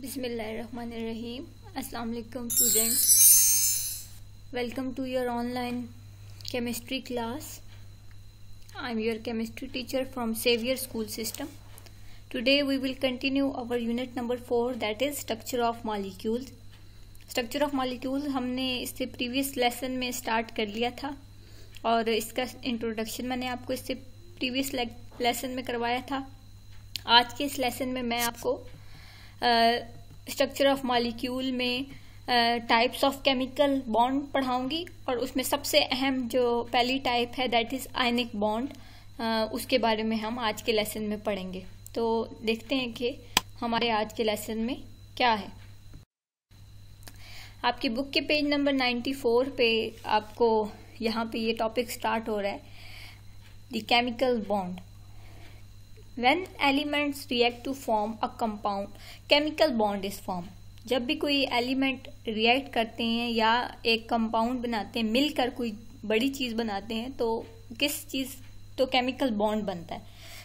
बिसमीम अस्सलाम students welcome to your online chemistry class I am your chemistry teacher from Saviour School System today we will continue our unit number four that is structure of molecules structure of molecules हमने इससे previous lesson में start कर लिया था और इसका introduction मैंने आपको इससे प्रीवियस लेसन में करवाया था आज के इस लेसन में मैं आपको स्ट्रक्चर ऑफ मालिक्यूल में टाइप्स ऑफ केमिकल बॉन्ड पढ़ाऊंगी और उसमें सबसे अहम जो पहली टाइप है दैट इज आयनिक बॉन्ड उसके बारे में हम आज के लेसन में पढ़ेंगे तो देखते हैं कि हमारे आज के लेसन में क्या है आपकी बुक के पेज नंबर 94 पे आपको यहाँ पे ये टॉपिक स्टार्ट हो रहा है the chemical bond when elements react to form a compound chemical bond is form जब भी कोई एलिमेंट रिएक्ट करते हैं या एक कंपाउंड बनाते हैं मिलकर कोई बड़ी चीज बनाते हैं तो किस चीज तो केमिकल बॉन्ड बनता है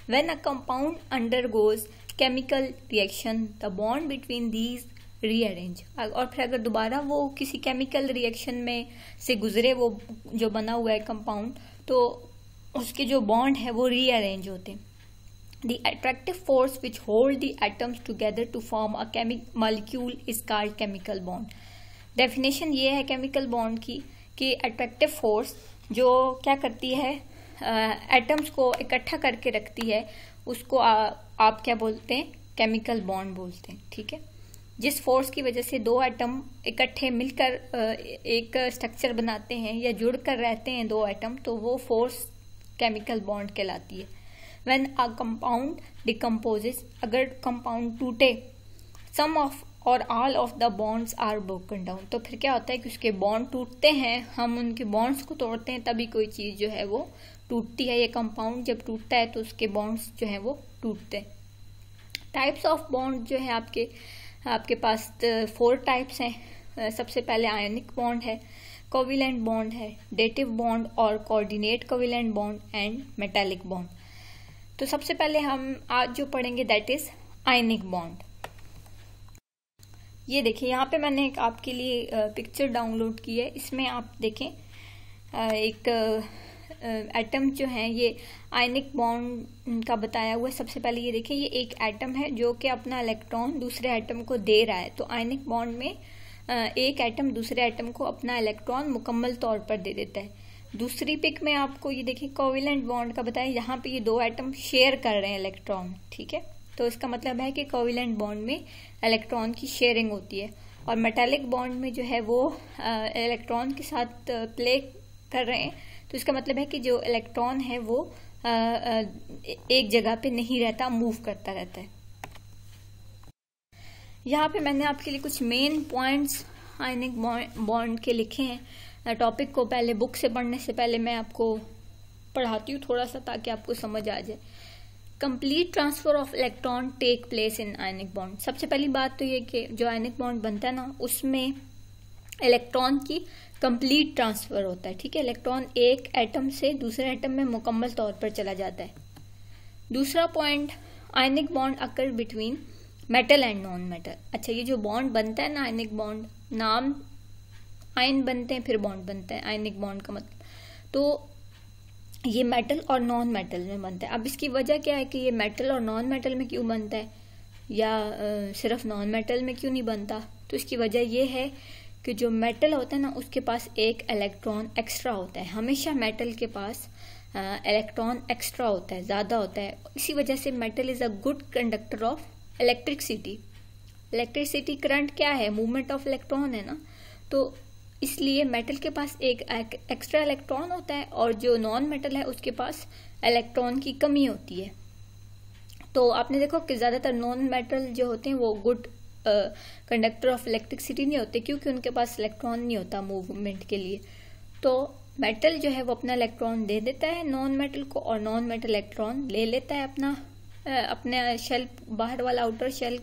when a compound undergoes chemical reaction the bond between these rearrange और फिर अगर दोबारा वो किसी केमिकल रिएक्शन में से गुजरे वो जो बना हुआ है कंपाउंड तो उसके जो बॉन्ड है वो रीअरेंज होते हैं The attractive force which hold the atoms together to form a molecule is called chemical bond. Definition ये है chemical bond की कि attractive force जो क्या करती है एटम्स को इकट्ठा करके रखती है उसको आ, आप क्या बोलते हैं केमिकल बॉन्ड बोलते हैं ठीक है जिस फोर्स की वजह से दो एटम इकट्ठे मिलकर एक स्ट्रक्चर बनाते हैं या जुड़ कर रहते हैं दो एटम तो वो फोर्स केमिकल बॉन्ड कहलाती है when a compound decomposes अगर compound टूटे some of और all of the bonds are broken down तो फिर क्या होता है कि उसके बॉन्ड टूटते हैं हम उनके बॉन्ड्स को तोड़ते हैं तभी कोई चीज़ जो है वो टूटती है ये कंपाउंड जब टूटता है तो उसके बॉन्ड्स जो है वो टूटते हैं टाइप्स ऑफ बॉन्ड जो है आपके आपके पास फोर तो टाइप्स हैं सबसे पहले आयोनिक बॉन्ड है कोविलेंट बॉन्ड है डेटिव बॉन्ड और coordinate covalent bond and metallic bond तो सबसे पहले हम आज जो पढ़ेंगे दैट इज आयनिक बॉन्ड ये देखिए यहाँ पे मैंने एक आपके लिए पिक्चर डाउनलोड की है इसमें आप देखें एक एटम जो है ये आयनिक बॉन्ड का बताया हुआ है सबसे पहले ये देखें ये एक एटम है जो कि अपना इलेक्ट्रॉन दूसरे एटम को दे रहा है तो आयनिक बॉन्ड में एक एटम दूसरे एटम को अपना इलेक्ट्रॉन मुकम्मल तौर पर दे देता है दूसरी पिक में आपको ये देखिए कोविलेंट बॉन्ड का बताया यहाँ पे ये दो एटम शेयर कर रहे हैं इलेक्ट्रॉन ठीक है तो इसका मतलब है कि कोविलेंट बॉन्ड में इलेक्ट्रॉन की शेयरिंग होती है और मेटेलिक बॉन्ड में जो है वो इलेक्ट्रॉन के साथ प्ले कर रहे हैं तो इसका मतलब है कि जो इलेक्ट्रॉन है वो आ, आ, एक जगह पे नहीं रहता मूव करता रहता है यहाँ पे मैंने आपके लिए कुछ मेन पॉइंट्स आयनिक बॉन्ड के लिखे हैं टॉपिक को पहले बुक से पढ़ने से पहले मैं आपको पढ़ाती हूँ थोड़ा सा ताकि आपको समझ आ जाए complete transfer of electron take place in ionic bond सबसे पहली बात तो ये कि जो आयनिक बॉन्ड बनता है ना उसमें इलेक्ट्रॉन की कंप्लीट ट्रांसफर होता है ठीक है इलेक्ट्रॉन एक एटम से दूसरे एटम में मुकम्मल तौर पर चला जाता है दूसरा point ionic bond occur between metal and non metal अच्छा ये जो बॉन्ड बनता है ना आयनिक बॉन्ड नाम आयन बनते हैं फिर बॉन्ड बनते हैं आयनिक बॉन्ड का मतलब तो ये मेटल और नॉन मेटल में बनता है अब इसकी वजह क्या है कि ये मेटल और नॉन मेटल में क्यों बनता है या सिर्फ नॉन मेटल में क्यों नहीं बनता तो इसकी वजह ये है कि जो मेटल होता है ना उसके पास एक इलेक्ट्रॉन एक्स्ट्रा होता है हमेशा मेटल के पास इलेक्ट्रॉन एक्स्ट्रा होता है ज़्यादा होता है इसी वजह से metal is a good conductor of electricity electricity current क्या है मूवमेंट ऑफ इलेक्ट्रॉन है ना तो इसलिए मेटल के पास एक, एक एक्स्ट्रा इलेक्ट्रॉन होता है और जो नॉन मेटल है उसके पास इलेक्ट्रॉन की कमी होती है तो आपने देखो कि ज़्यादातर नॉन मेटल जो होते हैं वो गुड कंडक्टर ऑफ इलेक्ट्रिसिटी नहीं होते क्योंकि उनके पास इलेक्ट्रॉन नहीं होता मूवमेंट के लिए तो मेटल जो है वो अपना इलेक्ट्रॉन दे देता है नॉन मेटल को और नॉन मेटल इलेक्ट्रॉन ले लेता है अपना अपने शेल बाहर वाला आउटर शेल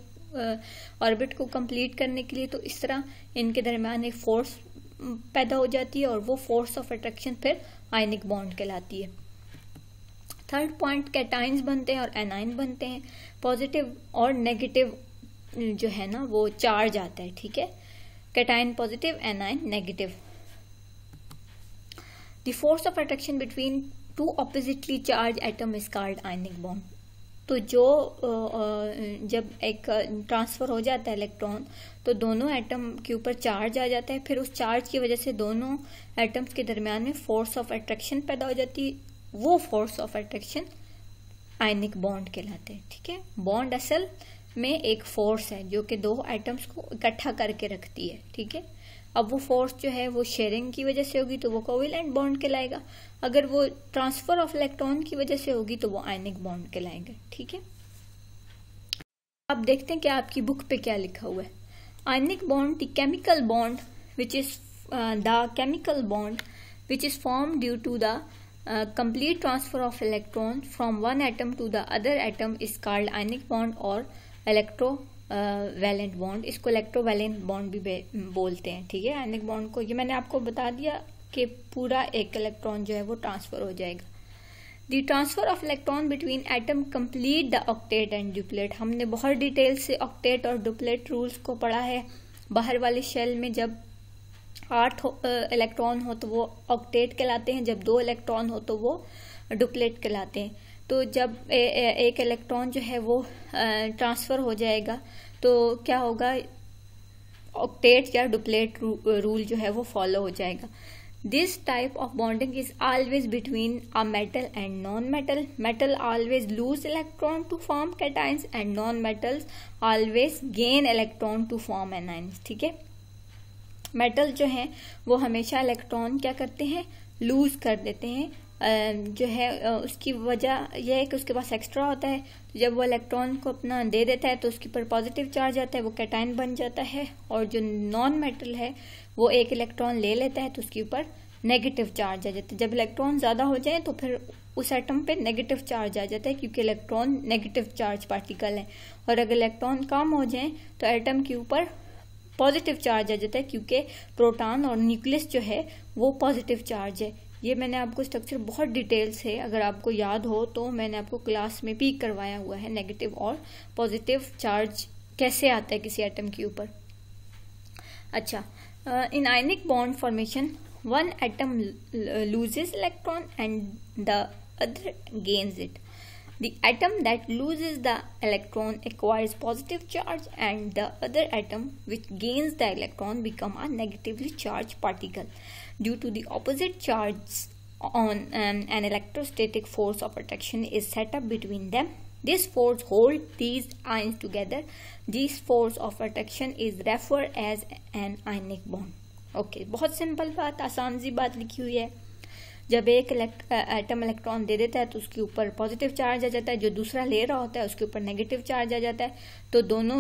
ऑर्बिट को कंप्लीट करने के लिए तो इस तरह इनके दरमियान एक फोर्स पैदा हो जाती है और वो फोर्स ऑफ अट्रैक्शन फिर आयनिक बॉन्ड कहलाती है थर्ड पॉइंट कैटाइंस बनते हैं और एनाइन बनते हैं पॉजिटिव और नेगेटिव जो है ना वो चार्ज आता है ठीक है cation positive anion negative the force of attraction between two oppositely charge atom is called ionic bond तो जो जब एक ट्रांसफर हो जाता है इलेक्ट्रॉन तो दोनों एटम के ऊपर चार्ज आ जाता है फिर उस चार्ज की वजह से दोनों एटम्स के दरमियान में फोर्स ऑफ अट्रैक्शन पैदा हो जाती है वो force of attraction ionic bond कहलाते हैं ठीक है बॉन्ड असल में एक फोर्स है जो कि दो आइटम्स को इकट्ठा करके रखती है ठीक है अब वो फोर्स जो है वो शेयरिंग की वजह से होगी तो वो कोविल एंड बॉन्ड लाएगा अगर वो ट्रांसफर ऑफ इलेक्ट्रॉन की वजह से होगी तो वो आयनिक बॉन्ड के लाएंगे ठीक है अब देखते हैं कि आपकी बुक पे क्या लिखा हुआ है ionic bond the chemical bond which is the chemical bond which is form due to the complete transfer of electron from one atom to the other atom is called ionic bond और electrovalent bond इसको electrovalent bond भी बोलते हैं ठीक है ionic bond को ये मैंने आपको बता दिया कि पूरा एक इलेक्ट्रॉन जो है वो ट्रांसफर हो जाएगा the transfer of electron between atom complete the octet and duplet हमने बहुत डिटेल से ऑक्टेट और डुप्लेट रूल्स को पढ़ा है बाहर वाले शेल में जब आठ इलेक्ट्रॉन uh, हो तो वो ऑक्टेट कहलाते हैं जब दो इलेक्ट्रॉन हो तो वो डुप्लेट कहलाते हैं तो जब ए, ए, एक इलेक्ट्रॉन जो है वो ट्रांसफर हो जाएगा तो क्या होगा ऑक्टेट या डुप्लेट रू, रूल जो है वो फॉलो हो जाएगा this type of bonding is always between a metal and non metal metal always lose electron to form cations and non metals always gain electron to form anions ठीक है metal जो है वो हमेशा electron क्या करते हैं loose कर देते हैं जो है उसकी वजह यह है कि उसके पास एक्स्ट्रा होता है जब वो इलेक्ट्रॉन को अपना दे देता है तो उसके ऊपर पॉजिटिव चार्ज आता है वो कैटाइन बन जाता है और जो नॉन मेटल है वो एक इलेक्ट्रॉन ले लेता है तो उसके ऊपर नेगेटिव चार्ज आ जाता है जब इलेक्ट्रॉन ज़्यादा हो जाए तो फिर उस एटम पे नेगेटिव चार्ज आ जाता है क्योंकि इलेक्ट्रॉन नेगेटिव चार्ज पार्टिकल है और अगर इलेक्ट्रॉन कम हो जाए तो एटम के ऊपर पॉजिटिव चार्ज आ जाता है क्योंकि प्रोटॉन और न्यूक्लियस जो है वो पॉजिटिव चार्ज है ये मैंने आपको स्ट्रक्चर बहुत डिटेल्स है अगर आपको याद हो तो मैंने आपको क्लास में भी करवाया हुआ है नेगेटिव और पॉजिटिव चार्ज कैसे आता है किसी एटम के ऊपर अच्छा in ionic bond formation one atom loses electron and the other gains it The atom that loses the electron acquires positive charge and the other atom which gains the electron become a negatively charged particle due to the opposite charge on um, an electrostatic force of attraction is set up between them. This force holds these ions together. This force of attraction is referred as an ionic bond. okay, बहुत simple बात आसान सी बात लिखी हुई है जब एक atom electron दे देता है तो उसके ऊपर पॉजिटिव चार्ज आ जाता है जो दूसरा ले रहा होता है उसके ऊपर नेगेटिव चार्ज आ जाता है तो दोनों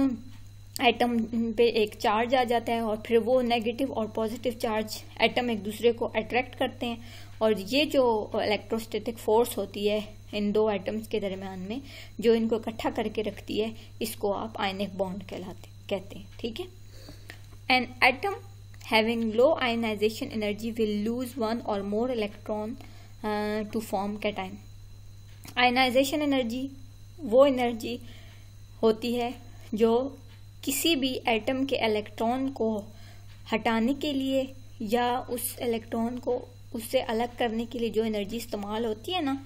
एटम पे एक चार्ज आ जाता है और फिर वो नेगेटिव और पॉजिटिव चार्ज एटम एक दूसरे को अट्रैक्ट करते हैं और ये जो इलेक्ट्रोस्टेटिक फोर्स होती है इन दो एटम्स के दरमियान में जो इनको इकट्ठा करके रखती है इसको आप आयनिक बॉन्ड कहलाते कहते हैं ठीक है an atom having low ionization energy will lose one or more electron uh, to form cation ionization energy वो एनर्जी होती है जो किसी भी एटम के इलेक्ट्रॉन को हटाने के लिए या उस इलेक्ट्रॉन को उससे अलग करने के लिए जो एनर्जी इस्तेमाल होती है ना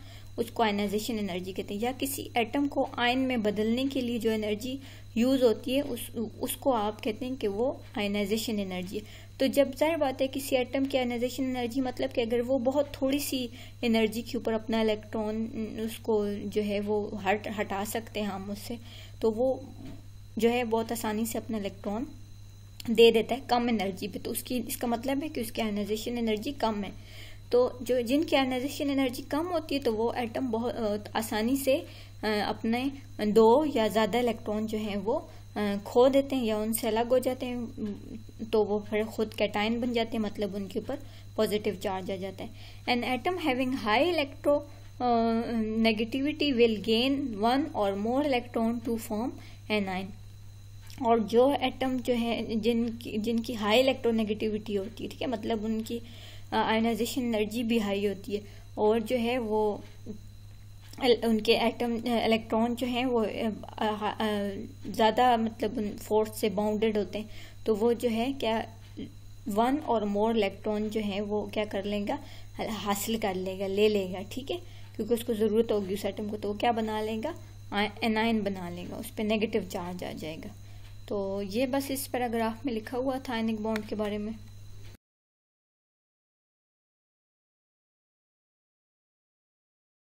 उसको आयनाइजेशन एनर्जी कहते हैं या किसी एटम को आयन में बदलने के लिए जो एनर्जी यूज़ होती है उस उसको आप कहते हैं कि वो आयनाइजेशन एनर्जी है तो जब जाहिर बात है किसी एटम की आयनाइजेशन एनर्जी मतलब कि अगर वो बहुत थोड़ी सी एनर्जी के ऊपर अपना इलेक्ट्रॉन उसको जो है वो हट हटा सकते हैं हम उससे तो वो जो है बहुत आसानी से अपना इलेक्ट्रॉन दे देता है कम एनर्जी पे तो उसकी इसका मतलब है कि उसकी आयनाइजेशन एनर्जी कम है तो जो जिनकी आयनाइजेशन एनर्जी कम होती है तो वो एटम बहुत आसानी से अपने दो या ज़्यादा इलेक्ट्रॉन जो हैं वो खो देते हैं या उनसे अलग हो जाते हैं तो वो फिर खुद कैटाइन बन जाते हैं मतलब उनके ऊपर पॉजिटिव चार्ज आ जाता है an atom having high electronegativity will gain one और more electron to form anion और जो एटम जो है जिनकी जिनकी हाई इलेक्ट्रोनेगेटिविटी होती है ठीक है मतलब उनकी आयनाइजेशन एनर्जी भी हाई होती है और जो है वो उनके एटम इलेक्ट्रॉन जो हैं वो ज़्यादा मतलब उन फोर्स से बाउंडेड होते हैं तो वो जो है क्या वन और मोर इलेक्ट्रॉन जो है वो क्या कर लेगा हासिल कर लेगा ले लेगा ठीक है क्योंकि उसको ज़रूरत होगी उस एटम को तो वो क्या बना लेगा एनाइन बना लेगा उस पर नेगेटिव चार्ज आ जाएगा तो ये बस इस पैराग्राफ में लिखा हुआ था आयनिक बॉन्ड के बारे में